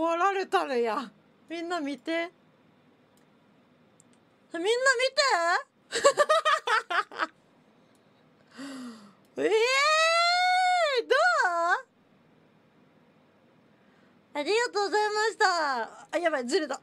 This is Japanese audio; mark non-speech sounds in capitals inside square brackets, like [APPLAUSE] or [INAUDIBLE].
わられたるやみんな見てみんな見てえ [LAUGHS] えー、どうありがとうございましたあやばいずれた